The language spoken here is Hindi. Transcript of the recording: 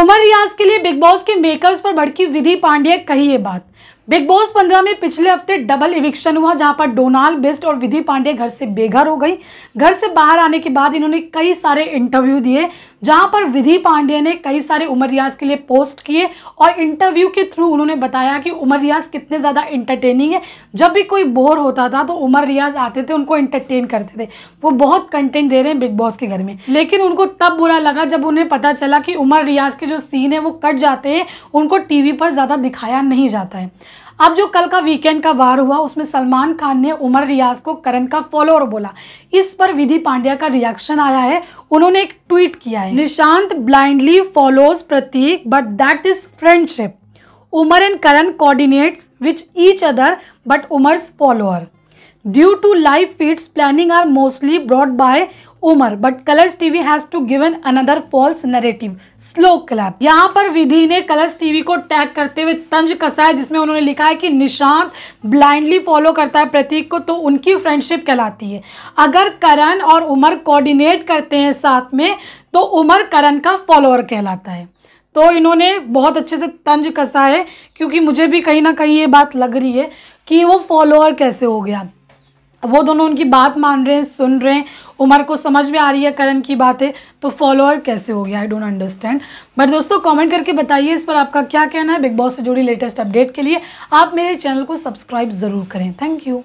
उमर रियाज के लिए बिग बॉस के मेकर्स पर भड़की विधि पांडे कही ये बात बिग बॉस पंद्रह में पिछले हफ्ते डबल इविक्शन हुआ जहां पर डोनाल्ड बेस्ट और विधि पांडे घर से बेघर हो गई घर से बाहर आने के बाद इन्होंने कई सारे इंटरव्यू दिए जहां पर विधि पांडे ने कई सारे उमर रियाज के लिए पोस्ट किए और इंटरव्यू के थ्रू उन्होंने बताया कि उमर रियाज कितने ज़्यादा इंटरटेनिंग है जब भी कोई बोर होता था तो उमर रियाज आते थे उनको इंटरटेन करते थे वो बहुत कंटेंट दे रहे हैं बिग बॉस के घर में लेकिन उनको तब बुरा लगा जब उन्हें पता चला कि उमर रियाज के जो सीन है वो कट जाते हैं उनको टीवी पर ज़्यादा दिखाया नहीं जाता है अब जो कल का वीकेंड का वार हुआ उसमें सलमान खान ने उमर रियाज को करण का फॉलोअर बोला इस पर विधि पांड्या का रिएक्शन आया है उन्होंने एक ट्वीट किया है Nishant blindly follows Prateek but that is friendship Umar and Karan coordinates with each other but Umar follower due to live feeds planning are mostly brought by Umar but Colors TV has to given another false narrative slow clap यहाँ पर विधि ने कलर्स टीवी को टैग करते हुए तंज कसा है जिसमें उन्होंने लिखा है कि निशांत ब्लाइंडली फॉलो करता है प्रतीक को तो उनकी फ्रेंडशिप कहलाती है अगर करण और उमर कोऑर्डिनेट करते हैं साथ में तो उमर करण का फॉलोअर कहलाता है तो इन्होंने बहुत अच्छे से तंज कसा है क्योंकि मुझे भी कहीं ना कहीं ये बात लग रही है कि वो फॉलोअर कैसे हो गया वो दोनों उनकी बात मान रहे हैं सुन रहे हैं उमर को समझ में आ रही है करण की बातें तो फॉलोअर कैसे हो गया आई डोंट अंडरस्टैंड बट दोस्तों कमेंट करके बताइए इस पर आपका क्या कहना है बिग बॉस से जुड़ी लेटेस्ट अपडेट के लिए आप मेरे चैनल को सब्सक्राइब ज़रूर करें थैंक यू